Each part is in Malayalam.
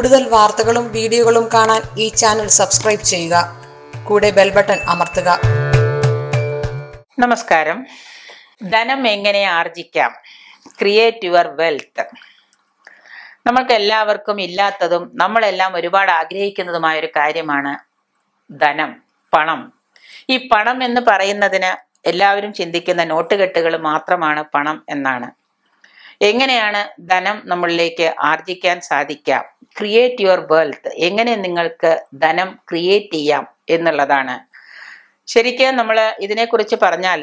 കൂടുതൽ വാർത്തകളും വീഡിയോകളും കാണാൻ ഈ ചാനൽ സബ്സ്ക്രൈബ് ചെയ്യുക കൂടെ ബെൽ ബട്ടൺ അമർത്തുക നമസ്കാരം ധനം എങ്ങനെ ആർജിക്കാം ക്രിയേറ്റ് യുവർ വെൽത്ത് നമ്മൾക്ക് എല്ലാവർക്കും ഇല്ലാത്തതും നമ്മളെല്ലാം ഒരുപാട് ആഗ്രഹിക്കുന്നതുമായ ഒരു കാര്യമാണ് ധനം പണം ഈ പണം എന്ന് പറയുന്നതിന് എല്ലാവരും ചിന്തിക്കുന്ന നോട്ടുകെട്ടുകൾ മാത്രമാണ് പണം എന്നാണ് എങ്ങനെയാണ് ധനം നമ്മളിലേക്ക് ആർജിക്കാൻ സാധിക്കാം ക്രിയേറ്റ് യുവർ വെൽത്ത് എങ്ങനെ നിങ്ങൾക്ക് ധനം ക്രിയേറ്റ് ചെയ്യാം എന്നുള്ളതാണ് ശരിക്കും നമ്മൾ ഇതിനെക്കുറിച്ച് പറഞ്ഞാൽ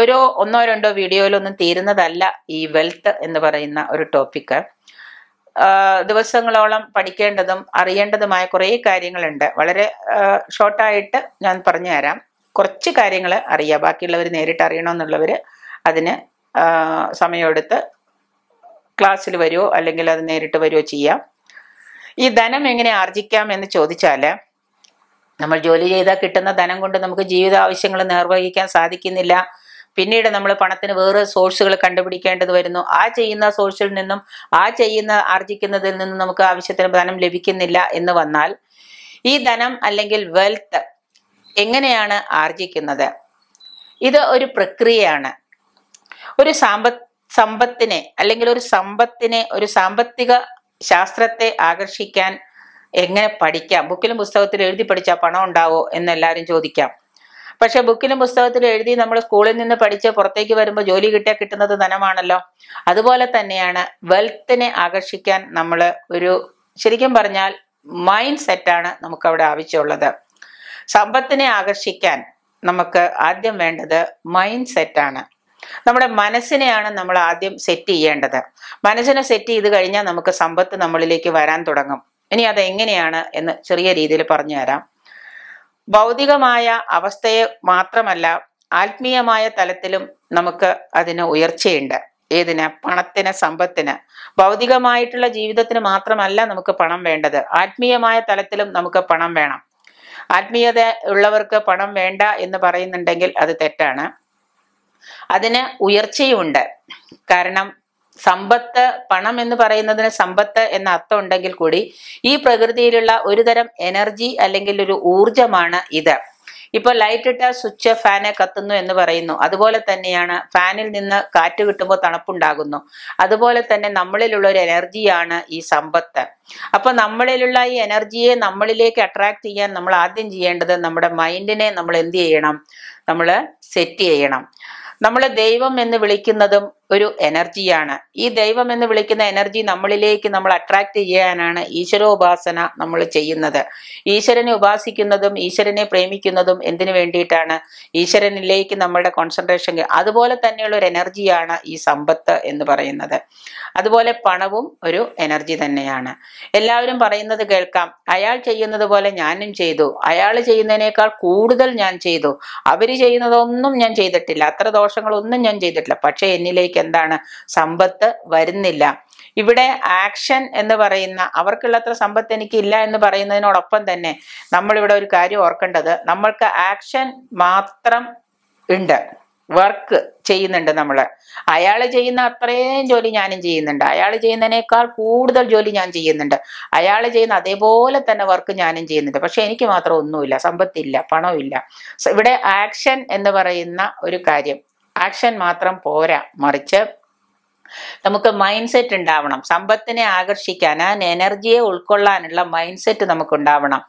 ഓരോ ഒന്നോ രണ്ടോ വീഡിയോയിലൊന്നും തീരുന്നതല്ല ഈ വെൽത്ത് എന്ന് പറയുന്ന ഒരു ടോപ്പിക്ക് ദിവസങ്ങളോളം പഠിക്കേണ്ടതും അറിയേണ്ടതുമായ കുറേ കാര്യങ്ങളുണ്ട് വളരെ ഷോർട്ടായിട്ട് ഞാൻ പറഞ്ഞു തരാം കുറച്ച് കാര്യങ്ങൾ അറിയാം ബാക്കിയുള്ളവർ നേരിട്ട് അറിയണമെന്നുള്ളവർ അതിന് സമയമെടുത്ത് ക്ലാസ്സിൽ വരുമോ അല്ലെങ്കിൽ അത് നേരിട്ട് വരുമോ ചെയ്യാം ഈ ധനം എങ്ങനെ ആർജിക്കാം എന്ന് ചോദിച്ചാൽ നമ്മൾ ജോലി ചെയ്താൽ കിട്ടുന്ന ധനം കൊണ്ട് നമുക്ക് ജീവിത ആവശ്യങ്ങൾ നിർവഹിക്കാൻ സാധിക്കുന്നില്ല പിന്നീട് നമ്മൾ പണത്തിന് വേറെ സോഴ്സുകൾ കണ്ടുപിടിക്കേണ്ടത് വരുന്നു ആ ചെയ്യുന്ന സോഴ്സിൽ നിന്നും ആ ചെയ്യുന്ന ആർജിക്കുന്നതിൽ നിന്നും നമുക്ക് ആവശ്യത്തിന് ധനം ലഭിക്കുന്നില്ല എന്ന് വന്നാൽ ഈ ധനം അല്ലെങ്കിൽ വെൽത്ത് എങ്ങനെയാണ് ആർജിക്കുന്നത് ഇത് ഒരു പ്രക്രിയയാണ് ഒരു സാമ്പത്ത് സമ്പത്തിനെ അല്ലെങ്കിൽ ഒരു സമ്പത്തിനെ ഒരു സാമ്പത്തിക ശാസ്ത്രത്തെ ആകർഷിക്കാൻ എങ്ങനെ പഠിക്കാം ബുക്കിലും പുസ്തകത്തിലും എഴുതി പഠിച്ചാൽ പണം ഉണ്ടാവോ എന്ന് എല്ലാവരും ചോദിക്കാം പക്ഷെ ബുക്കിലും പുസ്തകത്തിലും എഴുതി നമ്മൾ സ്കൂളിൽ നിന്ന് പഠിച്ച് പുറത്തേക്ക് വരുമ്പോൾ ജോലി കിട്ടിയാൽ കിട്ടുന്നത് ധനമാണല്ലോ അതുപോലെ തന്നെയാണ് വെൽത്തിനെ ആകർഷിക്കാൻ നമ്മൾ ഒരു ശരിക്കും പറഞ്ഞാൽ മൈൻഡ് സെറ്റാണ് നമുക്കവിടെ ആവശ്യമുള്ളത് സമ്പത്തിനെ ആകർഷിക്കാൻ നമുക്ക് ആദ്യം വേണ്ടത് മൈൻഡ് സെറ്റാണ് നമ്മുടെ മനസ്സിനെയാണ് നമ്മൾ ആദ്യം സെറ്റ് ചെയ്യേണ്ടത് മനസ്സിനെ സെറ്റ് ചെയ്ത് കഴിഞ്ഞാൽ നമുക്ക് സമ്പത്ത് നമ്മളിലേക്ക് വരാൻ തുടങ്ങും ഇനി അതെങ്ങനെയാണ് എന്ന് ചെറിയ രീതിയിൽ പറഞ്ഞു തരാം ഭൗതികമായ അവസ്ഥയെ മാത്രമല്ല ആത്മീയമായ തലത്തിലും നമുക്ക് അതിന് ഉയർച്ചയുണ്ട് ഏതിന് പണത്തിന് സമ്പത്തിന് ഭൗതികമായിട്ടുള്ള ജീവിതത്തിന് മാത്രമല്ല നമുക്ക് പണം വേണ്ടത് ആത്മീയമായ തലത്തിലും നമുക്ക് പണം വേണം ആത്മീയത ഉള്ളവർക്ക് പണം വേണ്ട എന്ന് പറയുന്നുണ്ടെങ്കിൽ അത് തെറ്റാണ് അതിന് ഉയർച്ചയുമുണ്ട് കാരണം സമ്പത്ത് പണം എന്ന് പറയുന്നതിന് സമ്പത്ത് എന്ന അർത്ഥം ഉണ്ടെങ്കിൽ കൂടി ഈ പ്രകൃതിയിലുള്ള ഒരുതരം എനർജി അല്ലെങ്കിൽ ഒരു ഊർജമാണ് ഇത് ഇപ്പൊ ലൈറ്റ് ഇട്ട സ്വിച്ച് ഫാന് കത്തുന്നു എന്ന് പറയുന്നു അതുപോലെ തന്നെയാണ് ഫാനിൽ നിന്ന് കാറ്റ് കിട്ടുമ്പോൾ തണുപ്പുണ്ടാകുന്നു അതുപോലെ തന്നെ നമ്മളിലുള്ള ഒരു എനർജിയാണ് ഈ സമ്പത്ത് അപ്പൊ നമ്മളിലുള്ള ഈ എനർജിയെ നമ്മളിലേക്ക് അട്രാക്ട് ചെയ്യാൻ നമ്മൾ ആദ്യം ചെയ്യേണ്ടത് നമ്മുടെ മൈൻഡിനെ നമ്മൾ എന്ത് ചെയ്യണം നമ്മൾ സെറ്റ് ചെയ്യണം നമ്മളെ ദൈവം എന്ന് വിളിക്കുന്നതും ഒരു എനർജിയാണ് ഈ ദൈവം എന്ന് വിളിക്കുന്ന എനർജി നമ്മളിലേക്ക് നമ്മൾ അട്രാക്ട് ചെയ്യാനാണ് ഈശ്വരോപാസന നമ്മൾ ചെയ്യുന്നത് ഈശ്വരനെ ഉപാസിക്കുന്നതും ഈശ്വരനെ പ്രേമിക്കുന്നതും എന്തിനു വേണ്ടിയിട്ടാണ് ഈശ്വരനിലേക്ക് നമ്മുടെ കോൺസെൻട്രേഷൻ അതുപോലെ തന്നെയുള്ള ഒരു എനർജിയാണ് ഈ സമ്പത്ത് എന്ന് പറയുന്നത് അതുപോലെ പണവും ഒരു എനർജി തന്നെയാണ് എല്ലാവരും പറയുന്നത് കേൾക്കാം അയാൾ ചെയ്യുന്നത് പോലെ ഞാനും ചെയ്തു അയാൾ ചെയ്യുന്നതിനേക്കാൾ കൂടുതൽ ഞാൻ ചെയ്തു അവര് ചെയ്യുന്നതൊന്നും ഞാൻ ചെയ്തിട്ടില്ല അത്ര ദോഷങ്ങളൊന്നും ഞാൻ ചെയ്തിട്ടില്ല പക്ഷെ എന്നിലേക്ക് അവർക്ക് എന്താണ് സമ്പത്ത് വരുന്നില്ല ഇവിടെ ആക്ഷൻ എന്ന് പറയുന്ന അവർക്കുള്ളത്ര സമ്പത്ത് എനിക്ക് ഇല്ല എന്ന് പറയുന്നതിനോടൊപ്പം തന്നെ നമ്മളിവിടെ ഒരു കാര്യം ഓർക്കേണ്ടത് നമ്മൾക്ക് ആക്ഷൻ മാത്രം ഉണ്ട് വർക്ക് ചെയ്യുന്നുണ്ട് നമ്മൾ അയാൾ ചെയ്യുന്ന അത്രയും ജോലി ഞാനും ചെയ്യുന്നുണ്ട് അയാൾ ചെയ്യുന്നതിനേക്കാൾ കൂടുതൽ ജോലി ഞാൻ ചെയ്യുന്നുണ്ട് അയാൾ ചെയ്യുന്ന അതേപോലെ തന്നെ വർക്ക് ഞാനും ചെയ്യുന്നുണ്ട് പക്ഷെ എനിക്ക് മാത്രം ഒന്നുമില്ല സമ്പത്തില്ല പണമില്ല ഇവിടെ ആക്ഷൻ എന്ന് പറയുന്ന ഒരു കാര്യം ആക്ഷൻ മാത്രം പോരാ മറിച്ച് നമുക്ക് മൈൻഡ് സെറ്റ് ഉണ്ടാവണം സമ്പത്തിനെ ആകർഷിക്കാൻ ആ എനർജിയെ ഉൾക്കൊള്ളാനുള്ള മൈൻഡ് സെറ്റ് നമുക്ക് ഉണ്ടാവണം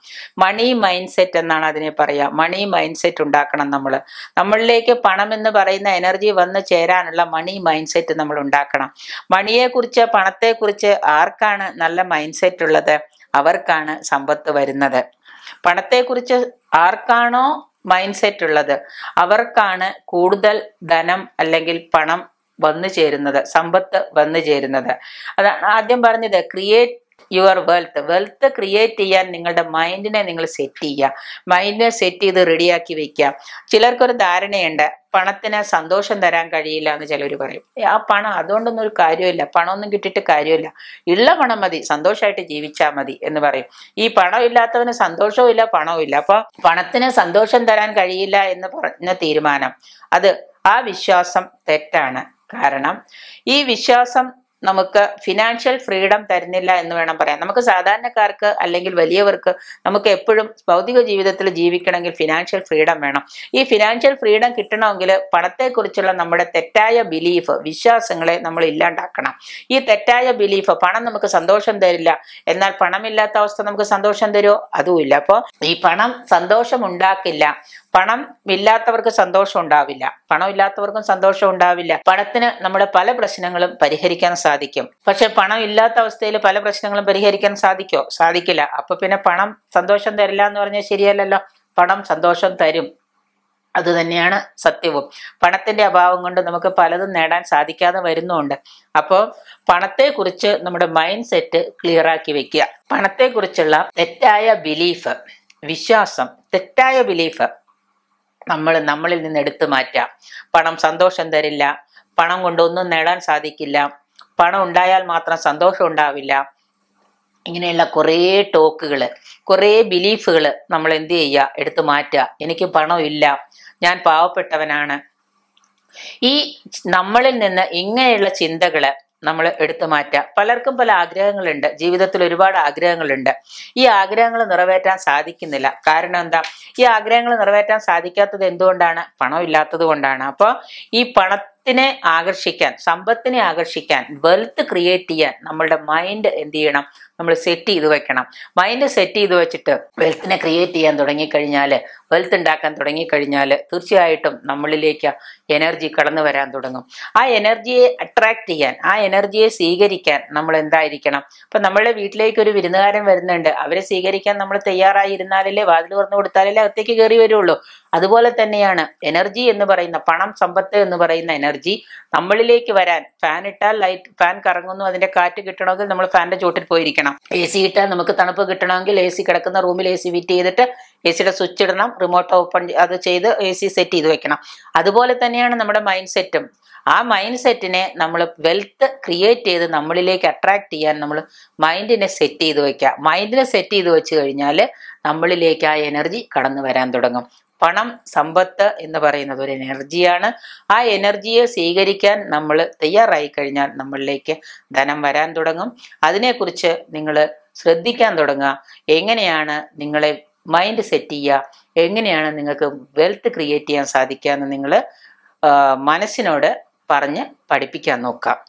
മണി മൈൻഡ് സെറ്റ് എന്നാണ് അതിനെ പറയുക മണി മൈൻഡ് സെറ്റ് ഉണ്ടാക്കണം നമ്മൾ നമ്മളിലേക്ക് പണം എന്ന് പറയുന്ന എനർജി വന്ന് ചേരാനുള്ള മണി മൈൻഡ് സെറ്റ് നമ്മൾ ഉണ്ടാക്കണം മണിയെക്കുറിച്ച് പണത്തെക്കുറിച്ച് ആർക്കാണ് നല്ല മൈൻഡ് സെറ്റ് ഉള്ളത് അവർക്കാണ് സമ്പത്ത് വരുന്നത് പണത്തെക്കുറിച്ച് ആർക്കാണോ മൈൻഡ് സെറ്റ് ഉള്ളത് അവർക്കാണ് കൂടുതൽ ധനം അല്ലെങ്കിൽ പണം വന്നു ചേരുന്നത് സമ്പത്ത് വന്നു ചേരുന്നത് അതാണ് ആദ്യം പറഞ്ഞത് create your wealth wealth create ചെയ്യാൻ നിങ്ങളുടെ മൈൻഡിനെ നിങ്ങൾ സെറ്റ് ചെയ്യുക മൈൻഡിനെ സെറ്റ് ചെയ്ത് റെഡിയാക്കി വെക്കുക ചിലർക്കൊരു ധാരണയുണ്ട് പണത്തിന് സന്തോഷം തരാൻ കഴിയില്ല എന്ന് ചിലർ പറയും ആ പണം അതുകൊണ്ടൊന്നും ഒരു കാര്യമില്ല പണമൊന്നും കിട്ടിയിട്ട് കാര്യമില്ല ഉള്ള പണം മതി സന്തോഷമായിട്ട് ജീവിച്ചാൽ മതി എന്ന് പറയും ഈ പണം ഇല്ലാത്തവന് സന്തോഷവും ഇല്ല പണവും ഇല്ല അപ്പൊ പണത്തിന് സന്തോഷം തരാൻ കഴിയില്ല എന്ന് പറഞ്ഞ തീരുമാനം അത് ആ വിശ്വാസം തെറ്റാണ് കാരണം ഈ വിശ്വാസം നമുക്ക് ഫിനാൻഷ്യൽ ഫ്രീഡം തരുന്നില്ല എന്ന് വേണം പറയാൻ നമുക്ക് സാധാരണക്കാർക്ക് അല്ലെങ്കിൽ വലിയവർക്ക് നമുക്ക് എപ്പോഴും ഭൗതിക ജീവിതത്തിൽ ജീവിക്കണമെങ്കിൽ ഫിനാൻഷ്യൽ ഫ്രീഡം വേണം ഈ ഫിനാൻഷ്യൽ ഫ്രീഡം കിട്ടണമെങ്കിൽ പണത്തെക്കുറിച്ചുള്ള നമ്മുടെ തെറ്റായ ബിലീഫ് വിശ്വാസങ്ങളെ നമ്മൾ ഇല്ലാണ്ടാക്കണം ഈ തെറ്റായ ബിലീഫ് പണം നമുക്ക് സന്തോഷം തരില്ല എന്നാൽ പണമില്ലാത്ത അവസ്ഥ നമുക്ക് സന്തോഷം തരുമോ അതുമില്ല അപ്പോൾ ഈ പണം സന്തോഷം ഉണ്ടാക്കില്ല പണം ഇല്ലാത്തവർക്ക് സന്തോഷം ഉണ്ടാവില്ല പണം ഇല്ലാത്തവർക്കും സന്തോഷം ഉണ്ടാവില്ല പണത്തിന് നമ്മുടെ പല പ്രശ്നങ്ങളും പരിഹരിക്കാൻ സാധിക്കും പക്ഷെ പണം ഇല്ലാത്ത അവസ്ഥയിൽ പല പ്രശ്നങ്ങളും പരിഹരിക്കാൻ സാധിക്കോ സാധിക്കില്ല അപ്പൊ പിന്നെ പണം സന്തോഷം തരില്ല എന്ന് പറഞ്ഞാൽ ശരിയല്ലല്ലോ പണം സന്തോഷം തരും അത് തന്നെയാണ് സത്യവും പണത്തിന്റെ അഭാവം കൊണ്ട് നമുക്ക് പലതും നേടാൻ സാധിക്കാതെ വരുന്നുണ്ട് അപ്പോൾ പണത്തെക്കുറിച്ച് നമ്മുടെ മൈൻഡ് സെറ്റ് ക്ലിയർ ആക്കി വെക്കുക പണത്തെക്കുറിച്ചുള്ള തെറ്റായ ബിലീഫ് വിശ്വാസം തെറ്റായ ബിലീഫ് നമ്മൾ നമ്മളിൽ നിന്ന് എടുത്തു മാറ്റാം പണം സന്തോഷം തരില്ല പണം കൊണ്ടൊന്നും നേടാൻ സാധിക്കില്ല പണം ഉണ്ടായാൽ മാത്രം സന്തോഷം ഉണ്ടാവില്ല ഇങ്ങനെയുള്ള കുറേ ടോക്കുകൾ കുറേ ബിലീഫുകൾ നമ്മൾ എന്ത് ചെയ്യുക എടുത്തു മാറ്റുക എനിക്ക് പണമില്ല ഞാൻ പാവപ്പെട്ടവനാണ് ഈ നമ്മളിൽ നിന്ന് ഇങ്ങനെയുള്ള ചിന്തകള് നമ്മൾ എടുത്തു മാറ്റുക പലർക്കും പല ആഗ്രഹങ്ങളുണ്ട് ജീവിതത്തിൽ ഒരുപാട് ആഗ്രഹങ്ങളുണ്ട് ഈ ആഗ്രഹങ്ങൾ നിറവേറ്റാൻ സാധിക്കുന്നില്ല കാരണം എന്താ ഈ ആഗ്രഹങ്ങൾ നിറവേറ്റാൻ സാധിക്കാത്തത് എന്തുകൊണ്ടാണ് പണം ഇല്ലാത്തത് കൊണ്ടാണ് അപ്പോൾ ഈ പണ സമ്പത്തിനെ ആകർഷിക്കാൻ സമ്പത്തിനെ ആകർഷിക്കാൻ വെൽത്ത് ക്രിയേറ്റ് ചെയ്യാൻ നമ്മളുടെ മൈൻഡ് എന്ത് ചെയ്യണം നമ്മൾ സെറ്റ് ചെയ്ത് വെക്കണം മൈൻഡ് സെറ്റ് ചെയ്ത് വെച്ചിട്ട് വെൽത്തിനെ ക്രിയേറ്റ് ചെയ്യാൻ തുടങ്ങിക്കഴിഞ്ഞാൽ വെൽത്ത് ഉണ്ടാക്കാൻ തുടങ്ങിക്കഴിഞ്ഞാൽ തീർച്ചയായിട്ടും നമ്മളിലേക്ക് എനർജി കടന്നു വരാൻ തുടങ്ങും ആ എനർജിയെ അട്രാക്ട് ചെയ്യാൻ ആ എനർജിയെ സ്വീകരിക്കാൻ നമ്മൾ എന്തായിരിക്കണം അപ്പൊ നമ്മളുടെ വീട്ടിലേക്ക് ഒരു വിരുന്നുകാരൻ വരുന്നുണ്ട് അവരെ സ്വീകരിക്കാൻ നമ്മൾ തയ്യാറായി വാതിൽ തുറന്നു കൊടുത്താലല്ലേ അകത്തേക്ക് കയറി വരുള്ളൂ അതുപോലെ തന്നെയാണ് എനർജി എന്ന് പറയുന്ന പണം സമ്പത്ത് എന്ന് പറയുന്ന എനർജി നമ്മളിലേക്ക് വരാൻ ഫാൻ ഇട്ടാൽ ലൈറ്റ് ഫാൻ കറങ്ങുന്നു അതിന്റെ കാറ്റ് കിട്ടണമെങ്കിൽ നമ്മൾ ഫാനിന്റെ ചോട്ടിൽ പോയിരിക്കണം എ സി ഇട്ടാൽ നമുക്ക് തണുപ്പ് കിട്ടണമെങ്കിൽ എ സി കിടക്കുന്ന റൂമിൽ എ സി ഫിറ്റ് ചെയ്തിട്ട് എ സിയുടെ സ്വിച്ച് ഇടണം റിമോട്ട് ഓപ്പൺ അത് ചെയ്ത് എ സി സെറ്റ് ചെയ്ത് വെക്കണം അതുപോലെ തന്നെയാണ് നമ്മുടെ മൈൻഡ് സെറ്റും ആ മൈൻഡ് സെറ്റിനെ നമ്മൾ വെൽത്ത് ക്രിയേറ്റ് ചെയ്ത് നമ്മളിലേക്ക് അട്രാക്ട് ചെയ്യാൻ നമ്മൾ മൈൻഡിനെ സെറ്റ് ചെയ്ത് വെക്കുക മൈൻഡിനെ സെറ്റ് ചെയ്ത് വെച്ച് കഴിഞ്ഞാൽ നമ്മളിലേക്ക് ആ എനർജി കടന്നു വരാൻ തുടങ്ങും പണം സമ്പത്ത് എന്ന് പറയുന്നത് ഒരു എനർജിയാണ് ആ എനർജിയെ സ്വീകരിക്കാൻ നമ്മൾ തയ്യാറായി കഴിഞ്ഞാൽ നമ്മളിലേക്ക് ധനം വരാൻ തുടങ്ങും അതിനെക്കുറിച്ച് നിങ്ങൾ ശ്രദ്ധിക്കാൻ തുടങ്ങുക എങ്ങനെയാണ് നിങ്ങളെ മൈൻഡ് സെറ്റ് ചെയ്യുക എങ്ങനെയാണ് നിങ്ങൾക്ക് വെൽത്ത് ക്രിയേറ്റ് ചെയ്യാൻ സാധിക്കുക എന്ന് നിങ്ങൾ മനസ്സിനോട് പറഞ്ഞ് പഠിപ്പിക്കാൻ നോക്കുക